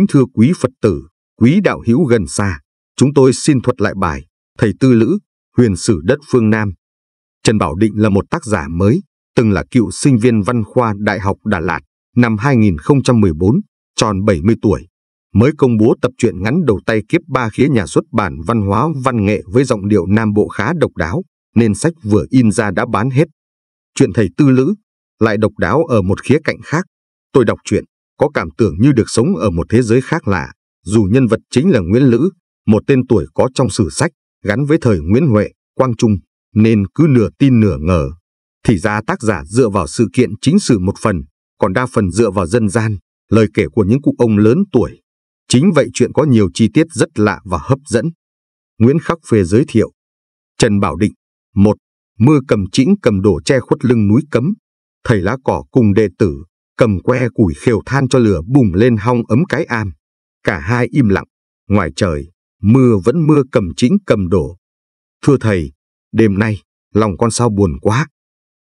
Kính thưa quý Phật tử, quý đạo hữu gần xa, chúng tôi xin thuật lại bài Thầy Tư Lữ, Huyền Sử Đất Phương Nam. Trần Bảo Định là một tác giả mới, từng là cựu sinh viên văn khoa Đại học Đà Lạt năm 2014, tròn 70 tuổi, mới công bố tập truyện ngắn đầu tay kiếp ba khía nhà xuất bản văn hóa văn nghệ với giọng điệu Nam Bộ khá độc đáo, nên sách vừa in ra đã bán hết. Chuyện Thầy Tư Lữ lại độc đáo ở một khía cạnh khác. Tôi đọc truyện, có cảm tưởng như được sống ở một thế giới khác lạ, dù nhân vật chính là Nguyễn Lữ, một tên tuổi có trong sử sách, gắn với thời Nguyễn Huệ, Quang Trung, nên cứ nửa tin nửa ngờ. Thì ra tác giả dựa vào sự kiện chính sử một phần, còn đa phần dựa vào dân gian, lời kể của những cụ ông lớn tuổi. Chính vậy chuyện có nhiều chi tiết rất lạ và hấp dẫn. Nguyễn Khắc Phê giới thiệu Trần Bảo Định một Mưa cầm chĩnh cầm đổ che khuất lưng núi cấm Thầy lá cỏ cùng đệ tử cầm que củi khều than cho lửa bùng lên hong ấm cái am. Cả hai im lặng, ngoài trời, mưa vẫn mưa cầm chính cầm đổ. Thưa thầy, đêm nay, lòng con sao buồn quá.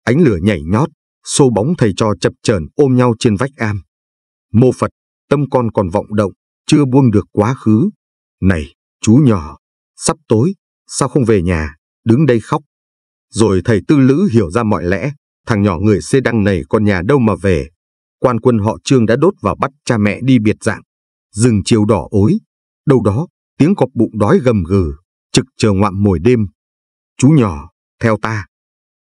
Ánh lửa nhảy nhót, xô bóng thầy trò chập chờn ôm nhau trên vách am. Mô Phật, tâm con còn vọng động, chưa buông được quá khứ. Này, chú nhỏ, sắp tối, sao không về nhà, đứng đây khóc. Rồi thầy tư lữ hiểu ra mọi lẽ, thằng nhỏ người xê đăng này con nhà đâu mà về, quan quân họ Trương đã đốt vào bắt cha mẹ đi biệt dạng. Rừng chiều đỏ ối, đâu đó, tiếng cọp bụng đói gầm gừ, trực chờ ngoạm mồi đêm. Chú nhỏ, theo ta.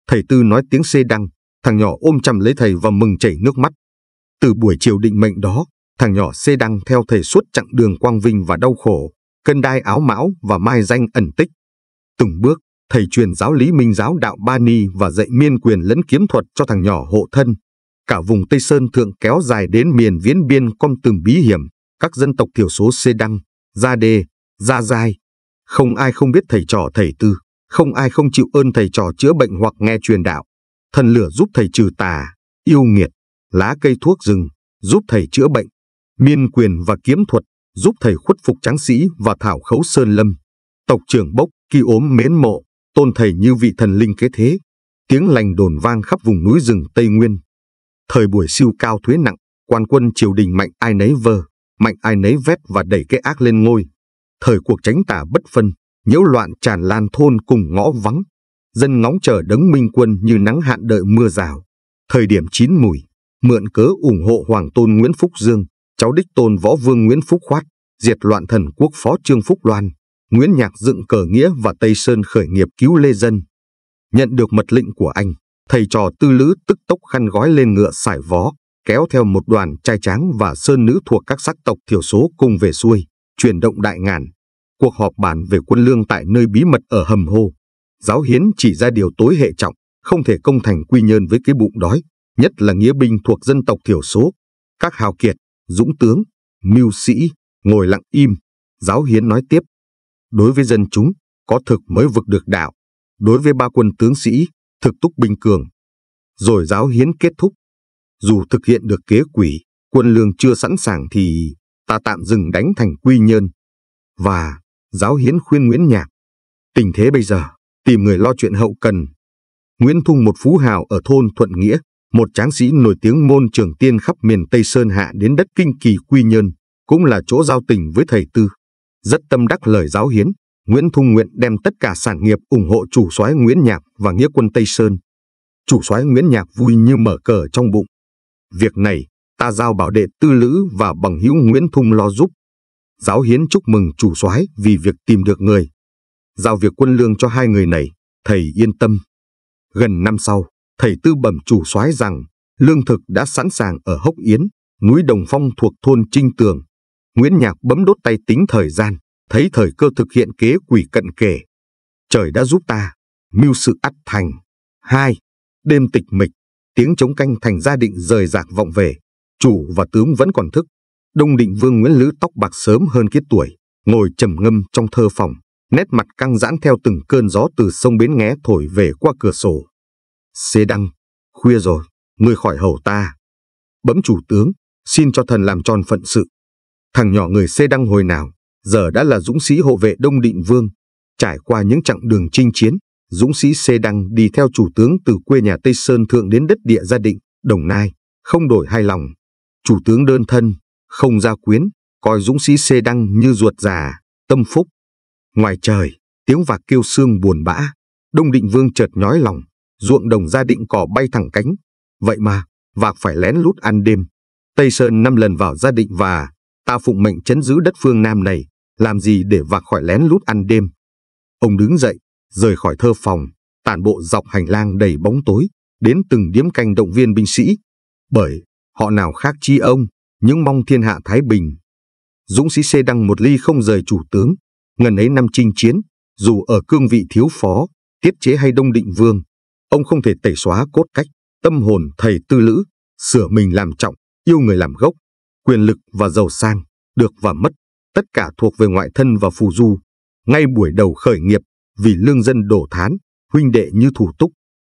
Thầy Tư nói tiếng xê đăng, thằng nhỏ ôm chầm lấy thầy và mừng chảy nước mắt. Từ buổi chiều định mệnh đó, thằng nhỏ xê đăng theo thầy suốt chặng đường quang vinh và đau khổ, cân đai áo mão và mai danh ẩn tích. Từng bước, thầy truyền giáo lý minh giáo đạo Ba Ni và dạy miên quyền lẫn kiếm thuật cho thằng nhỏ hộ thân, cả vùng Tây Sơn Thượng kéo dài đến miền Viễn Biên con từng bí hiểm, các dân tộc thiểu số sê Đăng, Gia Đê, Gia Giai. Không ai không biết thầy trò thầy tư, không ai không chịu ơn thầy trò chữa bệnh hoặc nghe truyền đạo. Thần lửa giúp thầy trừ tà, yêu nghiệt, lá cây thuốc rừng, giúp thầy chữa bệnh, miên quyền và kiếm thuật, giúp thầy khuất phục tráng sĩ và thảo khấu sơn lâm. Tộc trưởng Bốc khi ốm mến mộ, tôn thầy như vị thần linh kế thế. Tiếng lành đồn vang khắp vùng núi rừng Tây Nguyên. Thời buổi siêu cao thuế nặng, quan quân triều đình mạnh ai nấy vơ, mạnh ai nấy vét và đẩy cái ác lên ngôi. Thời cuộc tránh tả bất phân, nhiễu loạn tràn lan thôn cùng ngõ vắng. Dân ngóng chờ đấng minh quân như nắng hạn đợi mưa rào. Thời điểm chín mùi, mượn cớ ủng hộ Hoàng tôn Nguyễn Phúc Dương, cháu đích tôn võ vương Nguyễn Phúc Khoát, diệt loạn thần quốc phó Trương Phúc Loan, Nguyễn Nhạc dựng cờ nghĩa và Tây Sơn khởi nghiệp cứu Lê Dân. Nhận được mật lệnh của anh, thầy trò tư lữ tức tốc khăn gói lên ngựa sải vó, kéo theo một đoàn trai tráng và sơn nữ thuộc các sắc tộc thiểu số cùng về xuôi, chuyển động đại ngàn. Cuộc họp bàn về quân lương tại nơi bí mật ở hầm hô Giáo hiến chỉ ra điều tối hệ trọng, không thể công thành quy nhơn với cái bụng đói, nhất là nghĩa binh thuộc dân tộc thiểu số. Các hào kiệt, dũng tướng, mưu sĩ, ngồi lặng im. Giáo hiến nói tiếp, đối với dân chúng, có thực mới vực được đạo. Đối với ba quân tướng sĩ, thực túc binh cường. Rồi giáo hiến kết thúc. Dù thực hiện được kế quỷ, quân lương chưa sẵn sàng thì ta tạm dừng đánh thành quy nhơn. Và giáo hiến khuyên Nguyễn Nhạc. Tình thế bây giờ, tìm người lo chuyện hậu cần. Nguyễn Thung một phú hào ở thôn Thuận Nghĩa, một tráng sĩ nổi tiếng môn trường tiên khắp miền Tây Sơn Hạ đến đất kinh kỳ Quy Nhơn, cũng là chỗ giao tình với thầy Tư. Rất tâm đắc lời giáo hiến, Nguyễn Thung Nguyện đem tất cả sản nghiệp ủng hộ chủ soái Nguyễn Nhạc và nghĩa quân Tây Sơn. Chủ soái Nguyễn Nhạc vui như mở cờ trong bụng. Việc này, ta giao bảo đệ tư lữ và bằng hữu Nguyễn Thung lo giúp. Giáo hiến chúc mừng chủ soái vì việc tìm được người. Giao việc quân lương cho hai người này, thầy yên tâm. Gần năm sau, thầy tư bẩm chủ soái rằng lương thực đã sẵn sàng ở Hốc Yến, núi Đồng Phong thuộc thôn Trinh Tường. Nguyễn Nhạc bấm đốt tay tính thời gian, thấy thời cơ thực hiện kế quỷ cận kề. Trời đã giúp ta, mưu sự ắt thành. Hai, đêm tịch mịch, tiếng chống canh thành gia định rời rạc vọng về. Chủ và tướng vẫn còn thức. Đông định vương Nguyễn Lữ tóc bạc sớm hơn kiết tuổi, ngồi trầm ngâm trong thơ phòng, nét mặt căng giãn theo từng cơn gió từ sông Bến Nghé thổi về qua cửa sổ. Xế đăng, khuya rồi, ngươi khỏi hầu ta. Bấm chủ tướng, xin cho thần làm tròn phận sự. Thằng nhỏ người xê đăng hồi nào, giờ đã là dũng sĩ hộ vệ Đông Định Vương. Trải qua những chặng đường chinh chiến, dũng sĩ Xê Đăng đi theo chủ tướng từ quê nhà Tây Sơn Thượng đến đất địa gia định, Đồng Nai, không đổi hai lòng. Chủ tướng đơn thân, không ra quyến, coi dũng sĩ Xê Đăng như ruột già, tâm phúc. Ngoài trời, tiếng vạc kêu sương buồn bã, Đông Định Vương chợt nhói lòng, ruộng đồng gia định cỏ bay thẳng cánh. Vậy mà, vạc phải lén lút ăn đêm. Tây Sơn năm lần vào gia định và ta phụng mệnh chấn giữ đất phương Nam này, làm gì để vạc khỏi lén lút ăn đêm. Ông đứng dậy, rời khỏi thơ phòng, tản bộ dọc hành lang đầy bóng tối, đến từng điếm canh động viên binh sĩ. Bởi, họ nào khác chi ông, những mong thiên hạ Thái Bình. Dũng sĩ xê đăng một ly không rời chủ tướng, ngần ấy năm chinh chiến, dù ở cương vị thiếu phó, tiết chế hay đông định vương, ông không thể tẩy xóa cốt cách, tâm hồn thầy tư lữ, sửa mình làm trọng, yêu người làm gốc, quyền lực và giàu sang, được và mất tất cả thuộc về ngoại thân và phù du. Ngay buổi đầu khởi nghiệp, vì lương dân đổ thán, huynh đệ như thủ túc,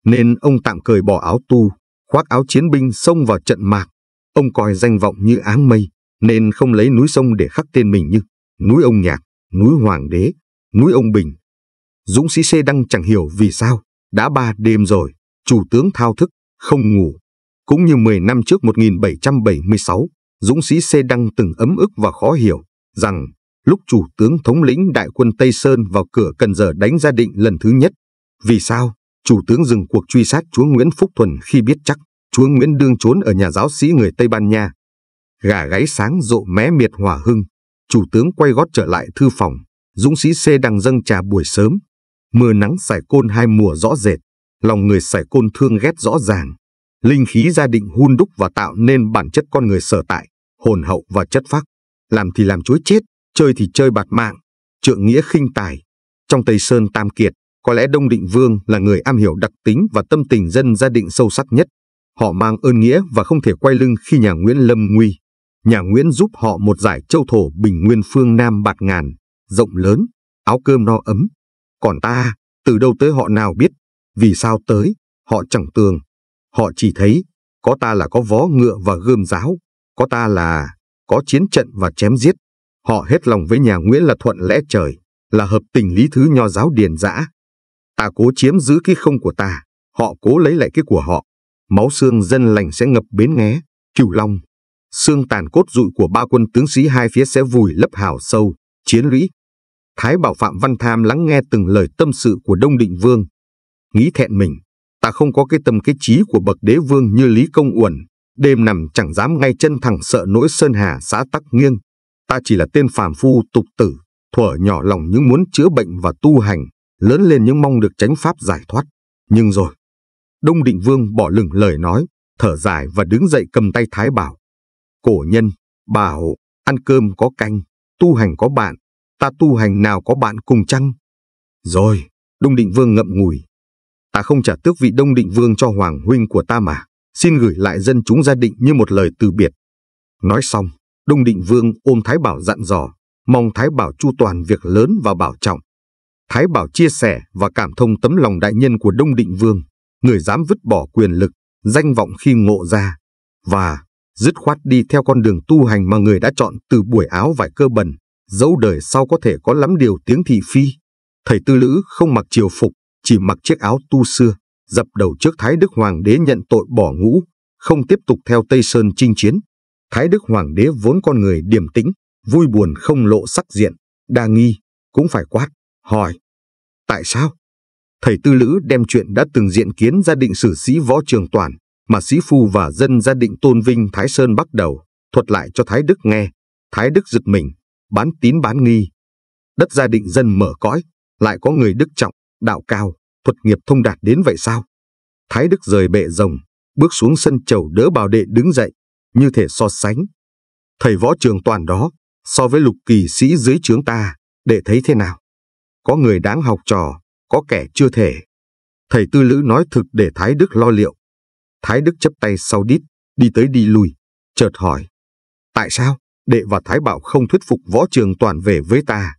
nên ông tạm cởi bỏ áo tu, khoác áo chiến binh xông vào trận mạc. Ông coi danh vọng như áng mây, nên không lấy núi sông để khắc tên mình như núi ông nhạc, núi hoàng đế, núi ông bình. Dũng sĩ Xê Đăng chẳng hiểu vì sao, đã ba đêm rồi, chủ tướng thao thức, không ngủ. Cũng như 10 năm trước 1776, Dũng sĩ Xê Đăng từng ấm ức và khó hiểu, rằng lúc chủ tướng thống lĩnh đại quân Tây Sơn vào cửa Cần Giờ đánh ra định lần thứ nhất. Vì sao? Chủ tướng dừng cuộc truy sát chúa Nguyễn Phúc Thuần khi biết chắc chúa Nguyễn Đương trốn ở nhà giáo sĩ người Tây Ban Nha. Gà gáy sáng rộ mé miệt hòa hưng, chủ tướng quay gót trở lại thư phòng, dũng sĩ C đang dâng trà buổi sớm. Mưa nắng sải côn hai mùa rõ rệt, lòng người sải côn thương ghét rõ ràng. Linh khí gia định hun đúc và tạo nên bản chất con người sở tại, hồn hậu và chất phác làm thì làm chối chết, chơi thì chơi bạc mạng, trượng nghĩa khinh tài. Trong Tây Sơn Tam Kiệt, có lẽ Đông Định Vương là người am hiểu đặc tính và tâm tình dân gia định sâu sắc nhất. Họ mang ơn nghĩa và không thể quay lưng khi nhà Nguyễn lâm nguy. Nhà Nguyễn giúp họ một giải châu thổ bình nguyên phương Nam bạc ngàn, rộng lớn, áo cơm no ấm. Còn ta, từ đâu tới họ nào biết, vì sao tới, họ chẳng tường. Họ chỉ thấy, có ta là có vó ngựa và gươm giáo, có ta là có chiến trận và chém giết. Họ hết lòng với nhà Nguyễn là thuận lẽ trời, là hợp tình lý thứ nho giáo điền dã. Ta cố chiếm giữ cái không của ta, họ cố lấy lại cái của họ. Máu xương dân lành sẽ ngập bến nghé, cửu long. Xương tàn cốt rụi của ba quân tướng sĩ hai phía sẽ vùi lấp hào sâu, chiến lũy. Thái bảo Phạm Văn Tham lắng nghe từng lời tâm sự của Đông Định Vương. Nghĩ thẹn mình, ta không có cái tâm cái trí của bậc đế vương như Lý Công Uẩn, Đêm nằm chẳng dám ngay chân thẳng sợ nỗi sơn hà xã tắc nghiêng. Ta chỉ là tên phàm phu tục tử, thuở nhỏ lòng những muốn chữa bệnh và tu hành, lớn lên những mong được tránh pháp giải thoát. Nhưng rồi, Đông Định Vương bỏ lửng lời nói, thở dài và đứng dậy cầm tay Thái Bảo. Cổ nhân, bảo, ăn cơm có canh, tu hành có bạn, ta tu hành nào có bạn cùng chăng? Rồi, Đông Định Vương ngậm ngùi. Ta không trả tước vị Đông Định Vương cho Hoàng Huynh của ta mà xin gửi lại dân chúng gia định như một lời từ biệt. Nói xong, Đông Định Vương ôm Thái Bảo dặn dò, mong Thái Bảo chu toàn việc lớn và bảo trọng. Thái Bảo chia sẻ và cảm thông tấm lòng đại nhân của Đông Định Vương, người dám vứt bỏ quyền lực, danh vọng khi ngộ ra, và dứt khoát đi theo con đường tu hành mà người đã chọn từ buổi áo vải cơ bẩn, dẫu đời sau có thể có lắm điều tiếng thị phi. Thầy Tư Lữ không mặc triều phục, chỉ mặc chiếc áo tu xưa dập đầu trước Thái Đức Hoàng đế nhận tội bỏ ngũ, không tiếp tục theo Tây Sơn chinh chiến. Thái Đức Hoàng đế vốn con người điềm tĩnh, vui buồn không lộ sắc diện, đa nghi, cũng phải quát, hỏi. Tại sao? Thầy Tư Lữ đem chuyện đã từng diện kiến gia định sử sĩ võ trường toàn, mà sĩ phu và dân gia định tôn vinh Thái Sơn bắt đầu, thuật lại cho Thái Đức nghe. Thái Đức giật mình, bán tín bán nghi. Đất gia định dân mở cõi, lại có người đức trọng, đạo cao, thuật nghiệp thông đạt đến vậy sao? Thái Đức rời bệ rồng, bước xuống sân chầu đỡ bào đệ đứng dậy, như thể so sánh. Thầy võ trường toàn đó, so với lục kỳ sĩ dưới trướng ta, để thấy thế nào? Có người đáng học trò, có kẻ chưa thể. Thầy Tư Lữ nói thực để Thái Đức lo liệu. Thái Đức chấp tay sau đít, đi tới đi lùi, chợt hỏi. Tại sao, đệ và Thái Bảo không thuyết phục võ trường toàn về với ta?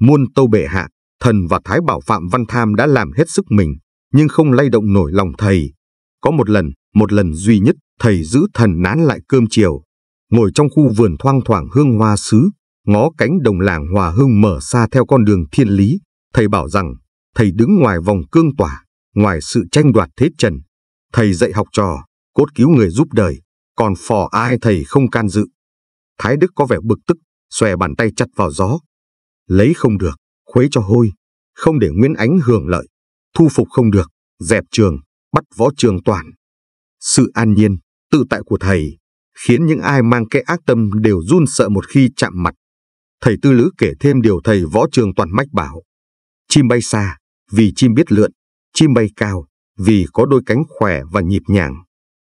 Muôn tâu bệ hạ, Thần và Thái Bảo Phạm Văn Tham đã làm hết sức mình, nhưng không lay động nổi lòng thầy. Có một lần, một lần duy nhất, thầy giữ thần nán lại cơm chiều, ngồi trong khu vườn thoang thoảng hương hoa sứ, ngó cánh đồng làng hòa hương mở xa theo con đường thiên lý. Thầy bảo rằng, thầy đứng ngoài vòng cương tỏa, ngoài sự tranh đoạt thế trần. Thầy dạy học trò, cốt cứu người giúp đời, còn phò ai thầy không can dự. Thái Đức có vẻ bực tức, xòe bàn tay chặt vào gió. Lấy không được, khuấy cho hôi, không để Nguyễn Ánh hưởng lợi, thu phục không được, dẹp trường, bắt võ trường toàn. Sự an nhiên, tự tại của thầy khiến những ai mang cái ác tâm đều run sợ một khi chạm mặt. Thầy Tư Lữ kể thêm điều thầy võ trường toàn mách bảo. Chim bay xa, vì chim biết lượn, chim bay cao, vì có đôi cánh khỏe và nhịp nhàng.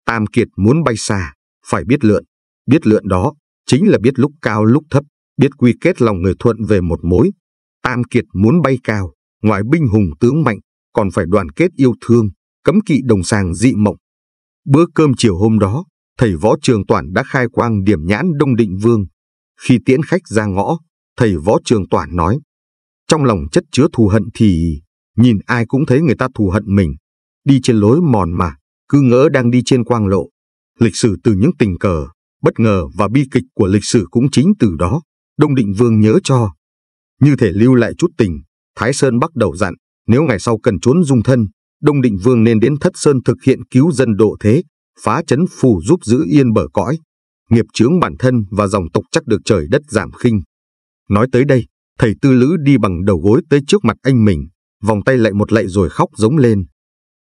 Tam Kiệt muốn bay xa, phải biết lượn. Biết lượn đó, chính là biết lúc cao lúc thấp, biết quy kết lòng người thuận về một mối, Tam Kiệt muốn bay cao, ngoài binh hùng tướng mạnh, còn phải đoàn kết yêu thương, cấm kỵ đồng sàng dị mộng. Bữa cơm chiều hôm đó, thầy Võ Trường Toản đã khai quang điểm nhãn Đông Định Vương. Khi tiễn khách ra ngõ, thầy Võ Trường Toản nói, trong lòng chất chứa thù hận thì nhìn ai cũng thấy người ta thù hận mình. Đi trên lối mòn mà, cứ ngỡ đang đi trên quang lộ. Lịch sử từ những tình cờ, bất ngờ và bi kịch của lịch sử cũng chính từ đó. Đông Định Vương nhớ cho, như thể lưu lại chút tình, Thái Sơn bắt đầu dặn, nếu ngày sau cần trốn dung thân, Đông Định Vương nên đến Thất Sơn thực hiện cứu dân độ thế, phá chấn phù giúp giữ yên bờ cõi. Nghiệp chướng bản thân và dòng tộc chắc được trời đất giảm khinh. Nói tới đây, thầy tư lữ đi bằng đầu gối tới trước mặt anh mình, vòng tay lại một lạy rồi khóc giống lên.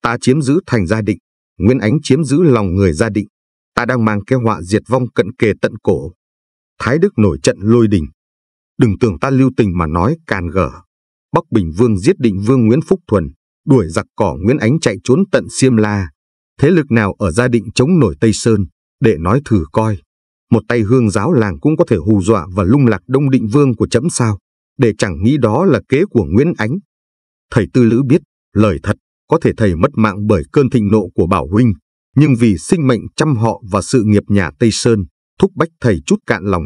Ta chiếm giữ thành gia định, Nguyên Ánh chiếm giữ lòng người gia định. Ta đang mang cái họa diệt vong cận kề tận cổ. Thái Đức nổi trận lôi đình, Đừng tưởng ta lưu tình mà nói càn gở. Bắc Bình Vương giết định Vương Nguyễn Phúc Thuần, đuổi giặc cỏ Nguyễn Ánh chạy trốn tận Siêm La. Thế lực nào ở gia định chống nổi Tây Sơn, để nói thử coi. Một tay hương giáo làng cũng có thể hù dọa và lung lạc đông định vương của chấm sao, để chẳng nghĩ đó là kế của Nguyễn Ánh. Thầy Tư Lữ biết, lời thật, có thể thầy mất mạng bởi cơn thịnh nộ của Bảo Huynh, nhưng vì sinh mệnh chăm họ và sự nghiệp nhà Tây Sơn, thúc bách thầy chút cạn lòng.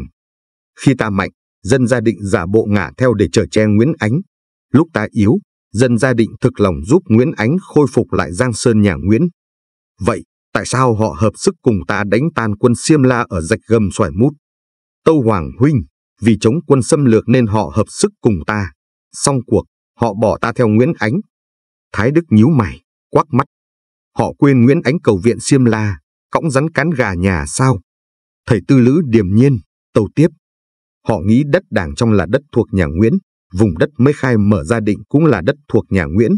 Khi ta mạnh, dân gia định giả bộ ngả theo để chở che Nguyễn Ánh. Lúc ta yếu, dân gia định thực lòng giúp Nguyễn Ánh khôi phục lại Giang Sơn nhà Nguyễn. Vậy, tại sao họ hợp sức cùng ta đánh tan quân Siêm La ở rạch gầm xoài mút? Tâu Hoàng Huynh, vì chống quân xâm lược nên họ hợp sức cùng ta. Xong cuộc, họ bỏ ta theo Nguyễn Ánh. Thái Đức nhíu mày, quắc mắt. Họ quên Nguyễn Ánh cầu viện Siêm La, cõng rắn cán gà nhà sao? Thầy Tư Lữ điềm nhiên, tâu tiếp. Họ nghĩ đất đảng trong là đất thuộc nhà Nguyễn, vùng đất mới khai mở ra định cũng là đất thuộc nhà Nguyễn.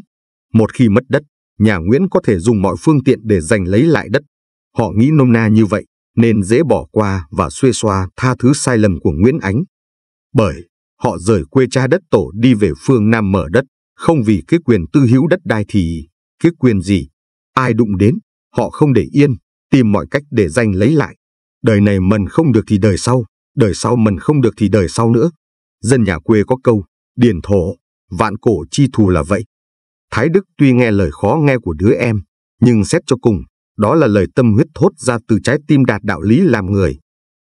Một khi mất đất, nhà Nguyễn có thể dùng mọi phương tiện để giành lấy lại đất. Họ nghĩ nôm na như vậy, nên dễ bỏ qua và xuê xoa tha thứ sai lầm của Nguyễn Ánh. Bởi họ rời quê cha đất tổ đi về phương Nam mở đất, không vì cái quyền tư hữu đất đai thì cái quyền gì, ai đụng đến, họ không để yên, tìm mọi cách để giành lấy lại. Đời này mần không được thì đời sau, đời sau mình không được thì đời sau nữa. Dân nhà quê có câu, điền thổ, vạn cổ chi thù là vậy. Thái Đức tuy nghe lời khó nghe của đứa em, nhưng xét cho cùng, đó là lời tâm huyết thốt ra từ trái tim đạt đạo lý làm người.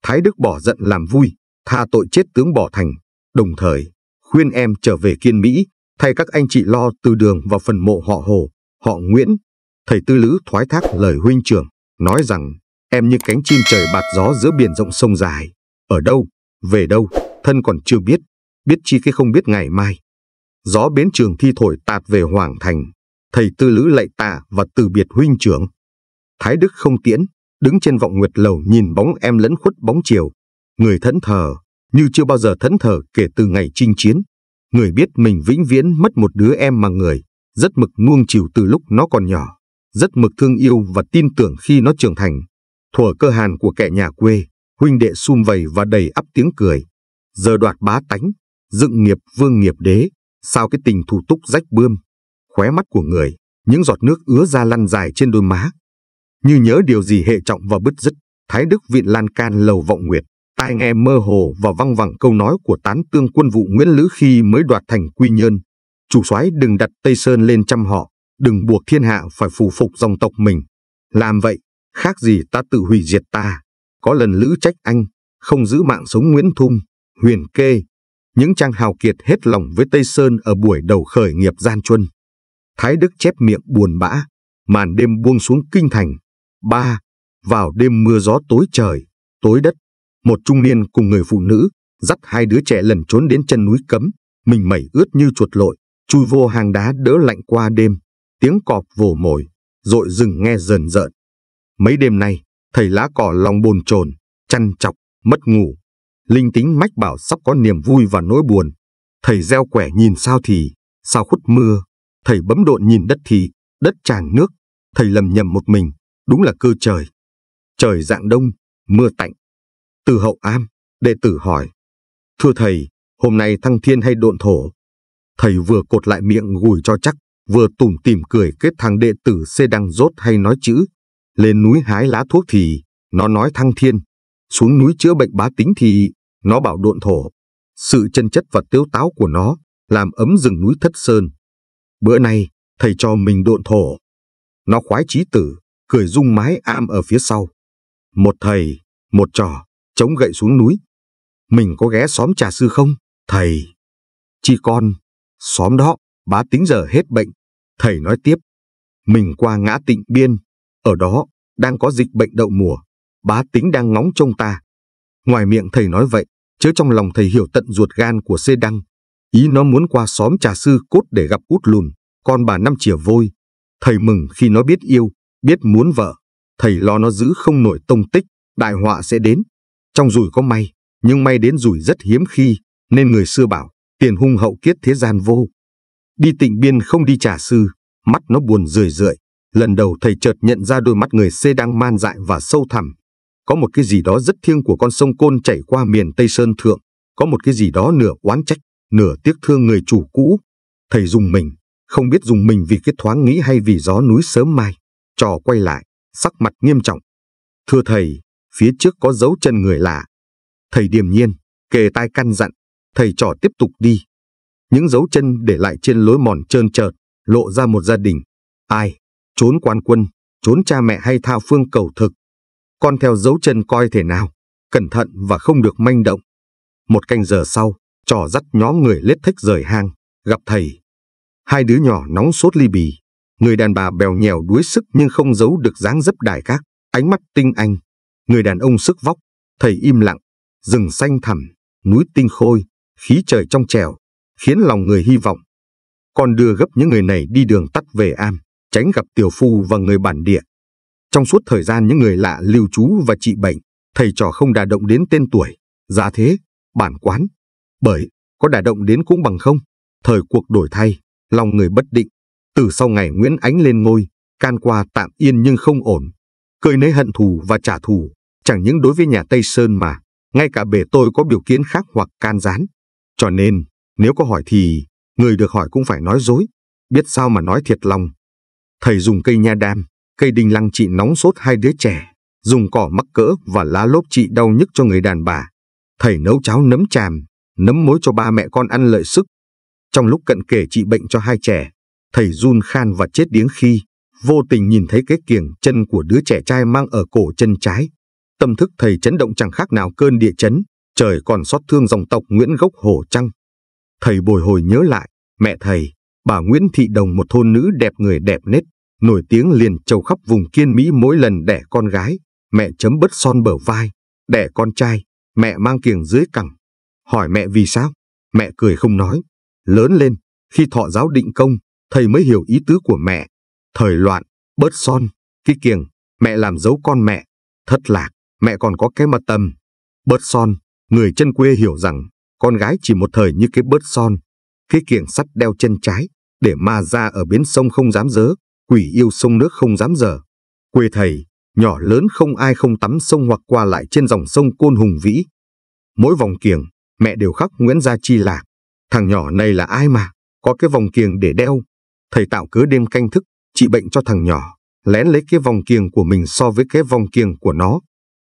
Thái Đức bỏ giận làm vui, tha tội chết tướng bỏ thành, đồng thời khuyên em trở về kiên Mỹ, thay các anh chị lo từ đường vào phần mộ họ Hồ, họ Nguyễn. Thầy Tư Lữ thoái thác lời huynh trưởng, nói rằng em như cánh chim trời bạt gió giữa biển rộng sông dài, ở đâu, về đâu, thân còn chưa biết, biết chi cái không biết ngày mai. Gió bến trường thi thổi tạt về Hoàng Thành, thầy tư lữ lạy tạ và từ biệt huynh trưởng. Thái Đức không tiễn, đứng trên vọng nguyệt lầu nhìn bóng em lẫn khuất bóng chiều. Người thẫn thờ, như chưa bao giờ thẫn thờ kể từ ngày chinh chiến. Người biết mình vĩnh viễn mất một đứa em mà người, rất mực nuông chiều từ lúc nó còn nhỏ, rất mực thương yêu và tin tưởng khi nó trưởng thành. Thuở cơ hàn của kẻ nhà quê, huynh đệ sum vầy và đầy ắp tiếng cười. Giờ đoạt bá tánh, dựng nghiệp vương nghiệp đế, sao cái tình thủ túc rách bươm. Khóe mắt của người, những giọt nước ứa ra lăn dài trên đôi má. Như nhớ điều gì hệ trọng và bứt rứt, Thái Đức Viện lan can lầu vọng nguyệt, tai nghe mơ hồ và văng vẳng câu nói của tán tương quân vụ Nguyễn Lữ khi mới đoạt thành Quy Nhơn. Chủ soái đừng đặt Tây Sơn lên trăm họ, đừng buộc thiên hạ phải phù phục dòng tộc mình. Làm vậy, khác gì ta tự hủy diệt ta. Có lần Lữ trách anh, không giữ mạng sống Nguyễn Thung, Huyền Kê, những trang hào kiệt hết lòng với Tây Sơn ở buổi đầu khởi nghiệp gian chuân. Thái Đức chép miệng buồn bã, màn đêm buông xuống kinh thành. Ba, vào đêm mưa gió tối trời, tối đất, một trung niên cùng người phụ nữ, dắt hai đứa trẻ lần trốn đến chân núi cấm, mình mẩy ướt như chuột lội, chui vô hang đá đỡ lạnh qua đêm, tiếng cọp vồ mồi, rội rừng nghe rờn rợn. Mấy đêm nay, thầy lá cỏ lòng bồn chồn, chăn chọc, mất ngủ. Linh tính mách bảo sắp có niềm vui và nỗi buồn. Thầy gieo quẻ nhìn sao thì, sao khuất mưa. Thầy bấm độn nhìn đất thì, đất tràn nước. Thầy lầm nhầm một mình, đúng là cơ trời. Trời dạng đông, mưa tạnh. Từ hậu am, đệ tử hỏi. Thưa thầy, hôm nay thăng thiên hay độn thổ? Thầy vừa cột lại miệng gùi cho chắc, vừa tủm tìm cười kết thằng đệ tử xê đăng rốt hay nói chữ. Lên núi hái lá thuốc thì nó nói thăng thiên, xuống núi chữa bệnh bá tính thì nó bảo độn thổ. Sự chân chất và tiêu táo của nó làm ấm rừng núi thất sơn. Bữa nay, thầy cho mình độn thổ. Nó khoái trí tử, cười rung mái am ở phía sau. Một thầy, một trò, chống gậy xuống núi. Mình có ghé xóm trà sư không, thầy? Chi con, xóm đó, bá tính giờ hết bệnh. Thầy nói tiếp. Mình qua ngã tịnh biên, ở đó, đang có dịch bệnh đậu mùa, bá tính đang ngóng trông ta. Ngoài miệng thầy nói vậy, chứ trong lòng thầy hiểu tận ruột gan của xê đăng. Ý nó muốn qua xóm trà sư cốt để gặp út lùn, con bà năm chìa vôi. Thầy mừng khi nó biết yêu, biết muốn vợ. Thầy lo nó giữ không nổi tông tích, đại họa sẽ đến. Trong rủi có may, nhưng may đến rủi rất hiếm khi, nên người xưa bảo, tiền hung hậu kiết thế gian vô. Đi tịnh biên không đi trà sư, mắt nó buồn rười rượi, Lần đầu thầy chợt nhận ra đôi mắt người C đang man dại và sâu thẳm. Có một cái gì đó rất thiêng của con sông Côn chảy qua miền Tây Sơn Thượng. Có một cái gì đó nửa oán trách, nửa tiếc thương người chủ cũ. Thầy dùng mình, không biết dùng mình vì cái thoáng nghĩ hay vì gió núi sớm mai. Trò quay lại, sắc mặt nghiêm trọng. Thưa thầy, phía trước có dấu chân người lạ. Thầy điềm nhiên, kề tai căn dặn, thầy trò tiếp tục đi. Những dấu chân để lại trên lối mòn trơn trợt, lộ ra một gia đình. Ai, trốn quan quân, trốn cha mẹ hay thao phương cầu thực. Con theo dấu chân coi thể nào, cẩn thận và không được manh động. Một canh giờ sau, trò dắt nhóm người lết thích rời hang, gặp thầy. Hai đứa nhỏ nóng sốt ly bì, người đàn bà bèo nhèo đuối sức nhưng không giấu được dáng dấp đài các, ánh mắt tinh anh. Người đàn ông sức vóc, thầy im lặng, rừng xanh thẳm, núi tinh khôi, khí trời trong trèo, khiến lòng người hy vọng. Con đưa gấp những người này đi đường tắt về am tránh gặp tiểu phu và người bản địa. Trong suốt thời gian những người lạ lưu trú và trị bệnh, thầy trò không đà động đến tên tuổi, giá dạ thế, bản quán. Bởi có đà động đến cũng bằng không. Thời cuộc đổi thay, lòng người bất định. Từ sau ngày Nguyễn Ánh lên ngôi, can qua tạm yên nhưng không ổn. Cơi nấy hận thù và trả thù, chẳng những đối với nhà Tây Sơn mà, ngay cả bề tôi có biểu kiến khác hoặc can gián. Cho nên, nếu có hỏi thì, người được hỏi cũng phải nói dối. Biết sao mà nói thiệt lòng, Thầy dùng cây nha đam, cây đinh lăng trị nóng sốt hai đứa trẻ, dùng cỏ mắc cỡ và lá lốp trị đau nhức cho người đàn bà. Thầy nấu cháo nấm tràm, nấm mối cho ba mẹ con ăn lợi sức. Trong lúc cận kể trị bệnh cho hai trẻ, thầy run khan và chết điếng khi vô tình nhìn thấy cái kiềng chân của đứa trẻ trai mang ở cổ chân trái. Tâm thức thầy chấn động chẳng khác nào cơn địa chấn, trời còn xót thương dòng tộc Nguyễn gốc Hồ Trăng. Thầy bồi hồi nhớ lại, mẹ thầy, bà Nguyễn Thị Đồng một thôn nữ đẹp người đẹp nết, nổi tiếng liền châu khắp vùng kiên Mỹ mỗi lần đẻ con gái, mẹ chấm bớt son bờ vai, đẻ con trai, mẹ mang kiềng dưới cẳng. Hỏi mẹ vì sao? Mẹ cười không nói. Lớn lên, khi thọ giáo định công, thầy mới hiểu ý tứ của mẹ. Thời loạn, bớt son, khi kiềng, mẹ làm dấu con mẹ. thật lạc, mẹ còn có cái mặt tâm. Bớt son, người chân quê hiểu rằng con gái chỉ một thời như cái bớt son, cái kiềng sắt đeo chân trái, để ma ra ở bến sông không dám dớ, quỷ yêu sông nước không dám dở. Quê thầy, nhỏ lớn không ai không tắm sông hoặc qua lại trên dòng sông côn hùng vĩ. Mỗi vòng kiềng, mẹ đều khắc Nguyễn Gia Chi lạc. Thằng nhỏ này là ai mà, có cái vòng kiềng để đeo. Thầy tạo cứ đêm canh thức, trị bệnh cho thằng nhỏ, lén lấy cái vòng kiềng của mình so với cái vòng kiềng của nó.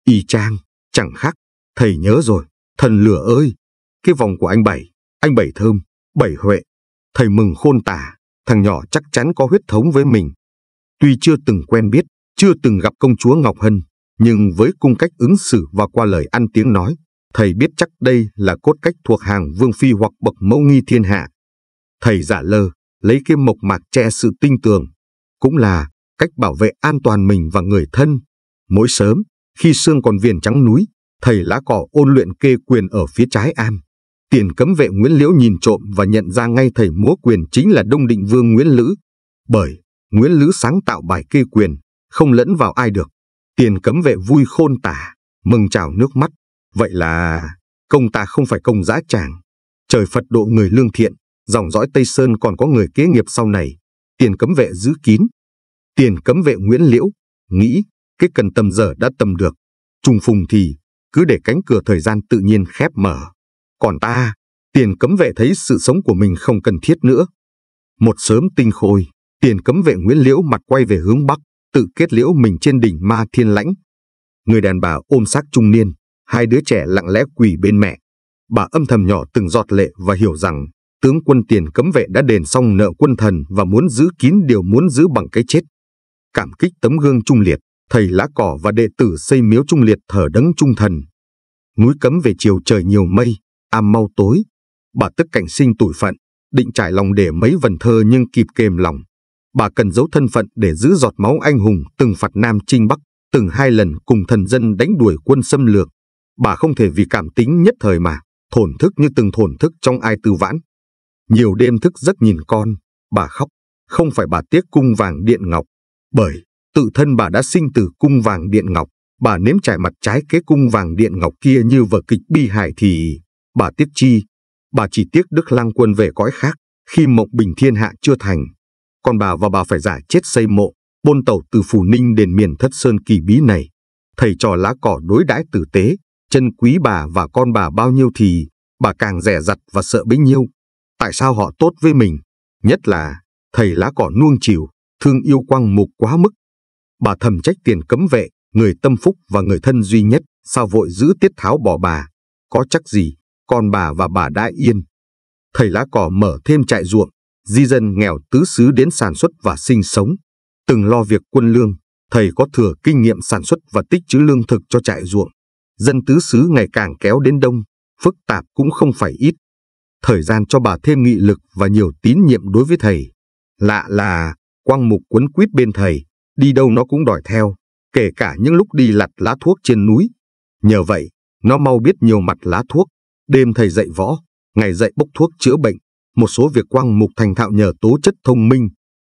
Y chang, chẳng khác, thầy nhớ rồi, thần lửa ơi. Cái vòng của anh Bảy, anh Bảy Thơm, Bảy Huệ, Thầy mừng khôn tả, thằng nhỏ chắc chắn có huyết thống với mình. Tuy chưa từng quen biết, chưa từng gặp công chúa Ngọc Hân, nhưng với cung cách ứng xử và qua lời ăn tiếng nói, thầy biết chắc đây là cốt cách thuộc hàng vương phi hoặc bậc mẫu nghi thiên hạ. Thầy giả lơ, lấy kim mộc mạc che sự tinh tường, cũng là cách bảo vệ an toàn mình và người thân. Mỗi sớm, khi xương còn viền trắng núi, thầy lá cỏ ôn luyện kê quyền ở phía trái am, Tiền cấm vệ Nguyễn Liễu nhìn trộm và nhận ra ngay thầy múa quyền chính là Đông Định Vương Nguyễn Lữ. Bởi, Nguyễn Lữ sáng tạo bài kê quyền, không lẫn vào ai được. Tiền cấm vệ vui khôn tả, mừng trào nước mắt. Vậy là, công ta không phải công giã tràng. Trời Phật độ người lương thiện, dòng dõi Tây Sơn còn có người kế nghiệp sau này. Tiền cấm vệ giữ kín. Tiền cấm vệ Nguyễn Liễu, nghĩ, cái cần tâm giờ đã tâm được. Trùng phùng thì, cứ để cánh cửa thời gian tự nhiên khép mở. Còn ta, tiền cấm vệ thấy sự sống của mình không cần thiết nữa. Một sớm tinh khôi, tiền cấm vệ Nguyễn Liễu mặt quay về hướng Bắc, tự kết liễu mình trên đỉnh ma thiên lãnh. Người đàn bà ôm xác trung niên, hai đứa trẻ lặng lẽ quỳ bên mẹ. Bà âm thầm nhỏ từng giọt lệ và hiểu rằng tướng quân tiền cấm vệ đã đền xong nợ quân thần và muốn giữ kín điều muốn giữ bằng cái chết. Cảm kích tấm gương trung liệt, thầy lá cỏ và đệ tử xây miếu trung liệt thở đấng trung thần. Núi cấm về chiều trời nhiều mây, à mau tối. Bà tức cảnh sinh tủi phận, định trải lòng để mấy vần thơ nhưng kịp kềm lòng. Bà cần giấu thân phận để giữ giọt máu anh hùng từng phạt Nam Trinh Bắc, từng hai lần cùng thần dân đánh đuổi quân xâm lược. Bà không thể vì cảm tính nhất thời mà, thổn thức như từng thổn thức trong ai tư vãn. Nhiều đêm thức giấc nhìn con, bà khóc, không phải bà tiếc cung vàng điện ngọc, bởi tự thân bà đã sinh từ cung vàng điện ngọc, bà nếm trải mặt trái kế cung vàng điện ngọc kia như vở kịch bi hài thì Bà tiếc chi, bà chỉ tiếc Đức Lăng Quân về cõi khác khi mộng bình thiên hạ chưa thành. Còn bà và bà phải giả chết xây mộ, bôn tàu từ Phủ Ninh đến miền Thất Sơn kỳ bí này. Thầy trò lá cỏ đối đãi tử tế, chân quý bà và con bà bao nhiêu thì bà càng rẻ rặt và sợ bấy nhiêu. Tại sao họ tốt với mình? Nhất là thầy lá cỏ nuông chiều, thương yêu quang mục quá mức. Bà thầm trách tiền cấm vệ, người tâm phúc và người thân duy nhất, sao vội giữ tiết tháo bỏ bà. Có chắc gì, con bà và bà đã yên. Thầy lá cỏ mở thêm trại ruộng, di dân nghèo tứ xứ đến sản xuất và sinh sống. Từng lo việc quân lương, thầy có thừa kinh nghiệm sản xuất và tích chữ lương thực cho trại ruộng. Dân tứ xứ ngày càng kéo đến đông, phức tạp cũng không phải ít. Thời gian cho bà thêm nghị lực và nhiều tín nhiệm đối với thầy. Lạ là, quang mục quấn quýt bên thầy, đi đâu nó cũng đòi theo, kể cả những lúc đi lặt lá thuốc trên núi. Nhờ vậy, nó mau biết nhiều mặt lá thuốc, Đêm thầy dạy võ, ngày dạy bốc thuốc chữa bệnh, một số việc quang mục thành thạo nhờ tố chất thông minh.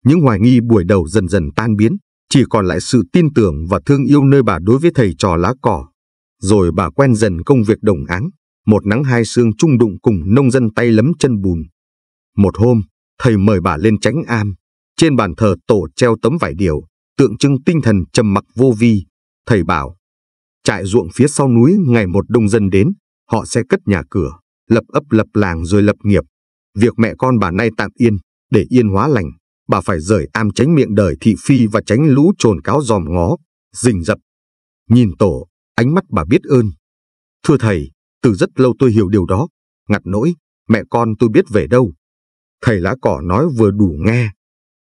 Những hoài nghi buổi đầu dần dần tan biến, chỉ còn lại sự tin tưởng và thương yêu nơi bà đối với thầy trò lá cỏ. Rồi bà quen dần công việc đồng áng, một nắng hai sương chung đụng cùng nông dân tay lấm chân bùn. Một hôm, thầy mời bà lên tránh am, trên bàn thờ tổ treo tấm vải điều, tượng trưng tinh thần trầm mặc vô vi. Thầy bảo, trại ruộng phía sau núi ngày một đông dân đến, Họ sẽ cất nhà cửa, lập ấp lập làng rồi lập nghiệp. Việc mẹ con bà nay tạm yên, để yên hóa lành, bà phải rời am tránh miệng đời thị phi và tránh lũ trồn cáo dòm ngó, rình rập. Nhìn tổ, ánh mắt bà biết ơn. Thưa thầy, từ rất lâu tôi hiểu điều đó. Ngặt nỗi, mẹ con tôi biết về đâu. Thầy lá cỏ nói vừa đủ nghe.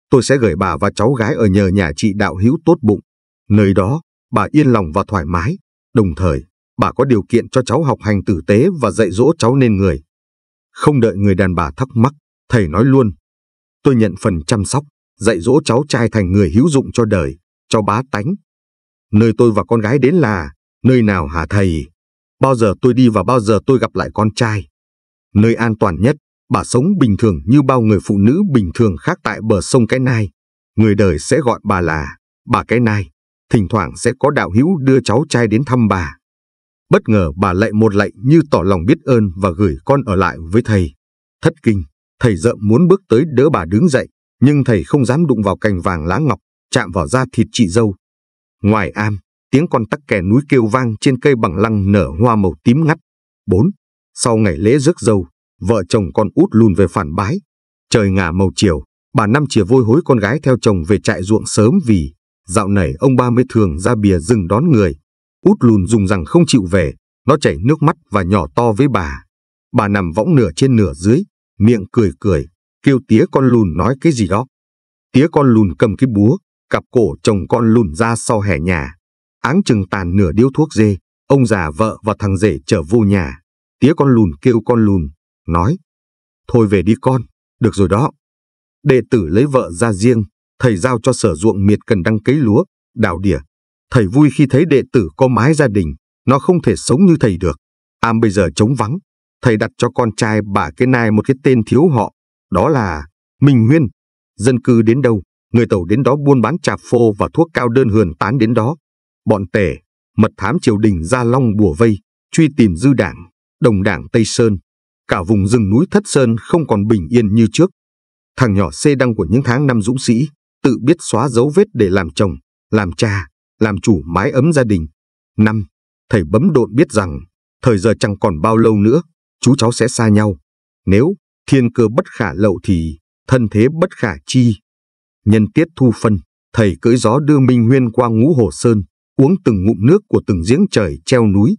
Tôi sẽ gửi bà và cháu gái ở nhờ nhà chị đạo hữu tốt bụng. Nơi đó, bà yên lòng và thoải mái, đồng thời bà có điều kiện cho cháu học hành tử tế và dạy dỗ cháu nên người. Không đợi người đàn bà thắc mắc, thầy nói luôn. Tôi nhận phần chăm sóc, dạy dỗ cháu trai thành người hữu dụng cho đời, cho bá tánh. Nơi tôi và con gái đến là, nơi nào hả thầy? Bao giờ tôi đi và bao giờ tôi gặp lại con trai? Nơi an toàn nhất, bà sống bình thường như bao người phụ nữ bình thường khác tại bờ sông Cái Nai. Người đời sẽ gọi bà là bà Cái Nai. Thỉnh thoảng sẽ có đạo hữu đưa cháu trai đến thăm bà. Bất ngờ bà lại một lạy như tỏ lòng biết ơn và gửi con ở lại với thầy. Thất kinh, thầy dợ muốn bước tới đỡ bà đứng dậy, nhưng thầy không dám đụng vào cành vàng lá ngọc, chạm vào da thịt chị dâu. Ngoài am, tiếng con tắc kè núi kêu vang trên cây bằng lăng nở hoa màu tím ngắt. 4. Sau ngày lễ rước dâu, vợ chồng con út lùn về phản bái. Trời ngả màu chiều, bà Năm chìa vôi hối con gái theo chồng về trại ruộng sớm vì dạo này ông ba mới thường ra bìa rừng đón người út lùn dùng rằng không chịu về, nó chảy nước mắt và nhỏ to với bà. Bà nằm võng nửa trên nửa dưới, miệng cười cười, kêu tía con lùn nói cái gì đó. Tía con lùn cầm cái búa, cặp cổ chồng con lùn ra sau hẻ nhà. Áng chừng tàn nửa điếu thuốc dê, ông già vợ và thằng rể trở vô nhà. Tía con lùn kêu con lùn, nói, thôi về đi con, được rồi đó. Đệ tử lấy vợ ra riêng, thầy giao cho sở ruộng miệt cần đăng cấy lúa, đào đỉa, Thầy vui khi thấy đệ tử có mái gia đình, nó không thể sống như thầy được. Am bây giờ trống vắng, thầy đặt cho con trai bà cái nai một cái tên thiếu họ, đó là Minh Huyên. Dân cư đến đâu, người tàu đến đó buôn bán trà phô và thuốc cao đơn hườn tán đến đó. Bọn tể, mật thám triều đình ra long bùa vây, truy tìm dư đảng, đồng đảng Tây Sơn. Cả vùng rừng núi Thất Sơn không còn bình yên như trước. Thằng nhỏ xê đăng của những tháng năm dũng sĩ, tự biết xóa dấu vết để làm chồng, làm cha, làm chủ mái ấm gia đình. năm Thầy bấm độn biết rằng, thời giờ chẳng còn bao lâu nữa, chú cháu sẽ xa nhau. Nếu thiên cơ bất khả lậu thì thân thế bất khả chi. Nhân tiết thu phân, thầy cưỡi gió đưa Minh Huyên qua ngũ hồ sơn, uống từng ngụm nước của từng giếng trời treo núi.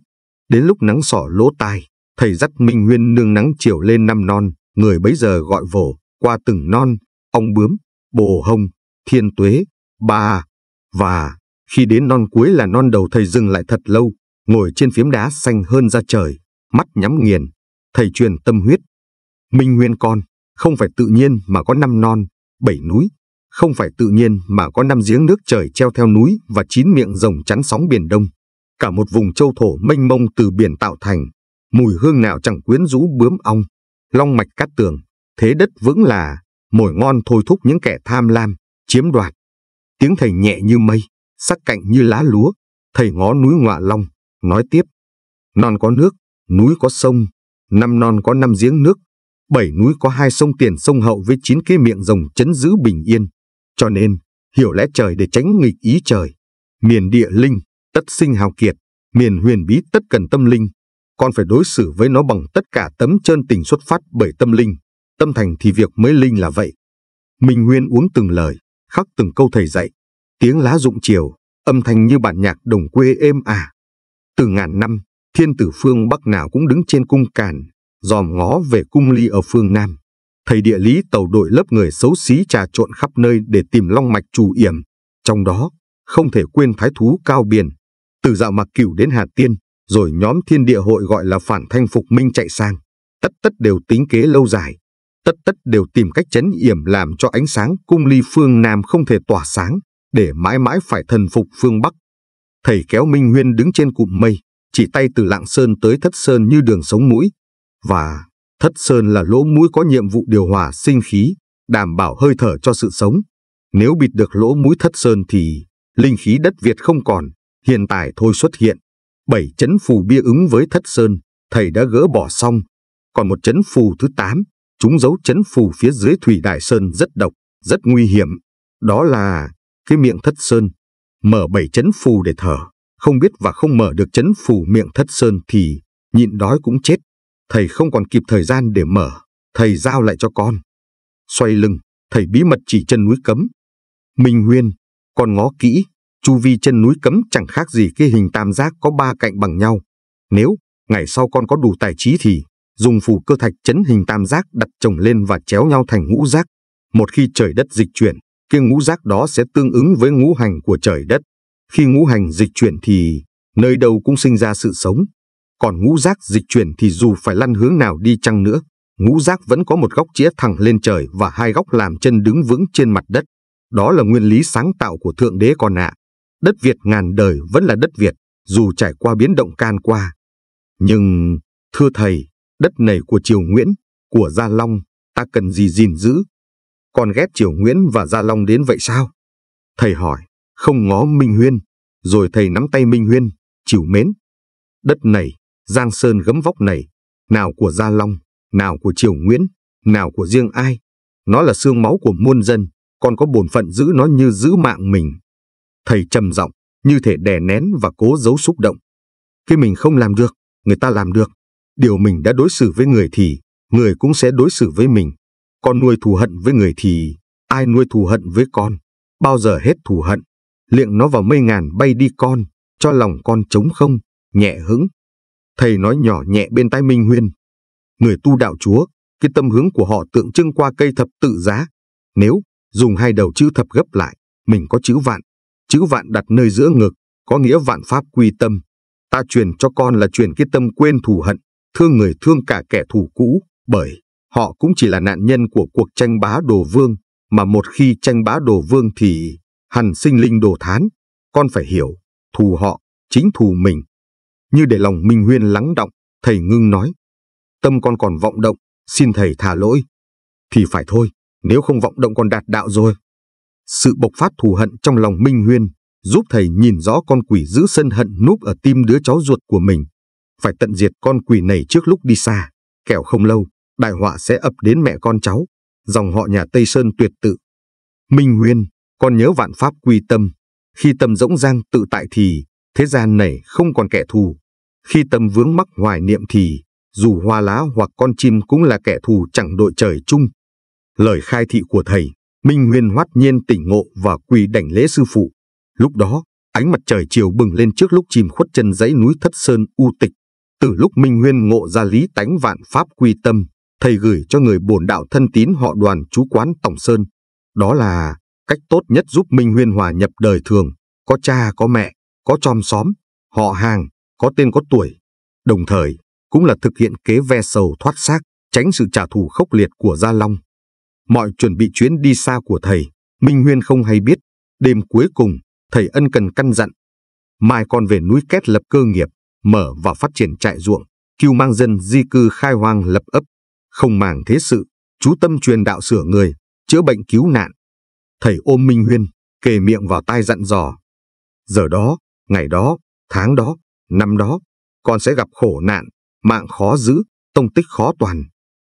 Đến lúc nắng sỏ lỗ tai, thầy dắt Minh Huyên nương nắng chiều lên năm non, người bấy giờ gọi vồ, qua từng non, ong bướm, bồ hồng, thiên tuế, ba và khi đến non cuối là non đầu thầy dừng lại thật lâu, ngồi trên phiếm đá xanh hơn ra trời, mắt nhắm nghiền, thầy truyền tâm huyết. Minh Nguyên con, không phải tự nhiên mà có năm non, bảy núi, không phải tự nhiên mà có năm giếng nước trời treo theo núi và chín miệng rồng chắn sóng biển đông. Cả một vùng châu thổ mênh mông từ biển tạo thành, mùi hương nào chẳng quyến rũ bướm ong, long mạch cát tường, thế đất vững là, mồi ngon thôi thúc những kẻ tham lam, chiếm đoạt. Tiếng thầy nhẹ như mây, sắc cạnh như lá lúa, thầy ngó núi ngọa long, nói tiếp. Non có nước, núi có sông, năm non có năm giếng nước, bảy núi có hai sông tiền sông hậu với chín cái miệng rồng chấn giữ bình yên. Cho nên, hiểu lẽ trời để tránh nghịch ý trời. Miền địa linh, tất sinh hào kiệt, miền huyền bí tất cần tâm linh. Con phải đối xử với nó bằng tất cả tấm chân tình xuất phát bởi tâm linh. Tâm thành thì việc mới linh là vậy. Minh Nguyên uống từng lời, khắc từng câu thầy dạy, tiếng lá rụng chiều, âm thanh như bản nhạc đồng quê êm ả. À. Từ ngàn năm, thiên tử phương Bắc nào cũng đứng trên cung càn, dòm ngó về cung ly ở phương Nam. Thầy địa lý tàu đội lớp người xấu xí trà trộn khắp nơi để tìm long mạch chủ yểm. Trong đó, không thể quên thái thú cao biển. Từ dạo mạc cửu đến Hà Tiên, rồi nhóm thiên địa hội gọi là phản thanh phục minh chạy sang. Tất tất đều tính kế lâu dài. Tất tất đều tìm cách chấn yểm làm cho ánh sáng cung ly phương Nam không thể tỏa sáng để mãi mãi phải thần phục phương Bắc. Thầy kéo Minh Huyên đứng trên cụm mây, chỉ tay từ Lạng Sơn tới Thất Sơn như đường sống mũi. Và Thất Sơn là lỗ mũi có nhiệm vụ điều hòa sinh khí, đảm bảo hơi thở cho sự sống. Nếu bịt được lỗ mũi Thất Sơn thì linh khí đất Việt không còn, hiện tại thôi xuất hiện. Bảy chấn phù bia ứng với Thất Sơn, thầy đã gỡ bỏ xong. Còn một chấn phù thứ tám, chúng giấu chấn phù phía dưới Thủy Đại Sơn rất độc, rất nguy hiểm. Đó là cái miệng thất sơn, mở bảy chấn phù để thở, không biết và không mở được chấn phù miệng thất sơn thì nhịn đói cũng chết. Thầy không còn kịp thời gian để mở, thầy giao lại cho con. Xoay lưng, thầy bí mật chỉ chân núi cấm. Minh Huyên, con ngó kỹ, chu vi chân núi cấm chẳng khác gì cái hình tam giác có ba cạnh bằng nhau. Nếu ngày sau con có đủ tài trí thì dùng phù cơ thạch chấn hình tam giác đặt chồng lên và chéo nhau thành ngũ giác. Một khi trời đất dịch chuyển, kia ngũ giác đó sẽ tương ứng với ngũ hành của trời đất. Khi ngũ hành dịch chuyển thì nơi đâu cũng sinh ra sự sống. Còn ngũ giác dịch chuyển thì dù phải lăn hướng nào đi chăng nữa, ngũ giác vẫn có một góc chĩa thẳng lên trời và hai góc làm chân đứng vững trên mặt đất. Đó là nguyên lý sáng tạo của Thượng Đế con ạ. Đất Việt ngàn đời vẫn là đất Việt, dù trải qua biến động can qua. Nhưng, thưa thầy, đất này của Triều Nguyễn, của Gia Long, ta cần gì gìn giữ, con ghét Triều Nguyễn và Gia Long đến vậy sao? Thầy hỏi, không ngó Minh Huyên, rồi thầy nắm tay Minh Huyên, chịu mến. Đất này, Giang Sơn gấm vóc này, nào của Gia Long, nào của Triều Nguyễn, nào của riêng ai. Nó là xương máu của muôn dân, con có bổn phận giữ nó như giữ mạng mình. Thầy trầm giọng, như thể đè nén và cố giấu xúc động. Khi mình không làm được, người ta làm được. Điều mình đã đối xử với người thì, người cũng sẽ đối xử với mình. Con nuôi thù hận với người thì, ai nuôi thù hận với con, bao giờ hết thù hận, liệng nó vào mây ngàn bay đi con, cho lòng con trống không, nhẹ hứng. Thầy nói nhỏ nhẹ bên tai Minh Huyên. Người tu đạo chúa, cái tâm hướng của họ tượng trưng qua cây thập tự giá. Nếu dùng hai đầu chữ thập gấp lại, mình có chữ vạn. Chữ vạn đặt nơi giữa ngực, có nghĩa vạn pháp quy tâm. Ta truyền cho con là truyền cái tâm quên thù hận, thương người thương cả kẻ thù cũ, bởi Họ cũng chỉ là nạn nhân của cuộc tranh bá đồ vương, mà một khi tranh bá đồ vương thì hẳn sinh linh đồ thán. Con phải hiểu, thù họ, chính thù mình. Như để lòng Minh Huyên lắng động, thầy ngưng nói. Tâm con còn vọng động, xin thầy thả lỗi. Thì phải thôi, nếu không vọng động còn đạt đạo rồi. Sự bộc phát thù hận trong lòng Minh Huyên giúp thầy nhìn rõ con quỷ giữ sân hận núp ở tim đứa cháu ruột của mình. Phải tận diệt con quỷ này trước lúc đi xa, kẻo không lâu, đại họa sẽ ập đến mẹ con cháu, dòng họ nhà Tây Sơn tuyệt tự. Minh Nguyên, con nhớ vạn pháp quy tâm, khi tâm rỗng giang tự tại thì, thế gian này không còn kẻ thù. Khi tâm vướng mắc hoài niệm thì, dù hoa lá hoặc con chim cũng là kẻ thù chẳng đội trời chung. Lời khai thị của thầy, Minh Nguyên hoát nhiên tỉnh ngộ và quỳ đảnh lễ sư phụ. Lúc đó, ánh mặt trời chiều bừng lên trước lúc chìm khuất chân dãy núi Thất Sơn u tịch. Từ lúc Minh Nguyên ngộ ra lý tánh vạn pháp quy tâm, thầy gửi cho người bổn đạo thân tín họ đoàn chú quán Tổng Sơn. Đó là cách tốt nhất giúp Minh Huyên hòa nhập đời thường, có cha có mẹ, có chòm xóm, họ hàng, có tên có tuổi. Đồng thời, cũng là thực hiện kế ve sầu thoát xác, tránh sự trả thù khốc liệt của Gia Long. Mọi chuẩn bị chuyến đi xa của thầy, Minh Huyên không hay biết. Đêm cuối cùng, thầy ân cần căn dặn. Mai con về núi kết lập cơ nghiệp, mở và phát triển trại ruộng, kêu mang dân di cư khai hoang lập ấp không màng thế sự, chú tâm truyền đạo sửa người, chữa bệnh cứu nạn. Thầy ôm Minh Huyên, kề miệng vào tai dặn dò. Giờ đó, ngày đó, tháng đó, năm đó, con sẽ gặp khổ nạn, mạng khó giữ, tông tích khó toàn.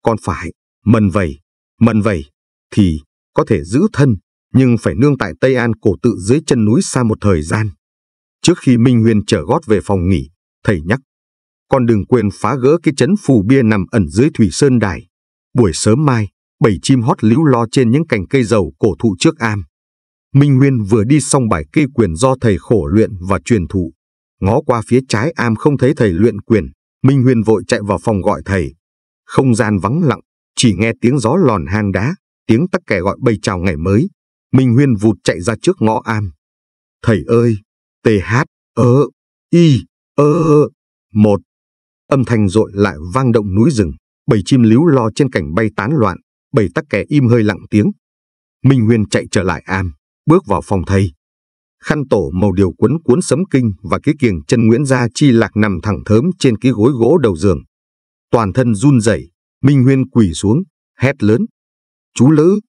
Con phải, mần vầy, mần vầy, thì có thể giữ thân, nhưng phải nương tại Tây An cổ tự dưới chân núi xa một thời gian. Trước khi Minh Huyên trở gót về phòng nghỉ, thầy nhắc còn đừng quên phá gỡ cái chấn phù bia nằm ẩn dưới thủy sơn đài. Buổi sớm mai, bảy chim hót líu lo trên những cành cây dầu cổ thụ trước am. Minh Nguyên vừa đi xong bài cây quyền do thầy khổ luyện và truyền thụ. Ngó qua phía trái am không thấy thầy luyện quyền, Minh Nguyên vội chạy vào phòng gọi thầy. Không gian vắng lặng, chỉ nghe tiếng gió lòn hang đá, tiếng tắc kè gọi bầy chào ngày mới. Minh Nguyên vụt chạy ra trước ngõ am. Thầy ơi, tê hát, ơ, y, ơ, một Âm thanh rội lại vang động núi rừng, bầy chim líu lo trên cảnh bay tán loạn, bầy tắc kè im hơi lặng tiếng. Minh Nguyên chạy trở lại am, bước vào phòng thầy. Khăn tổ màu điều quấn cuốn sấm kinh và cái kiềng chân Nguyễn Gia Chi Lạc nằm thẳng thớm trên cái gối gỗ đầu giường. Toàn thân run rẩy, Minh Nguyên quỳ xuống, hét lớn. Chú Lữ,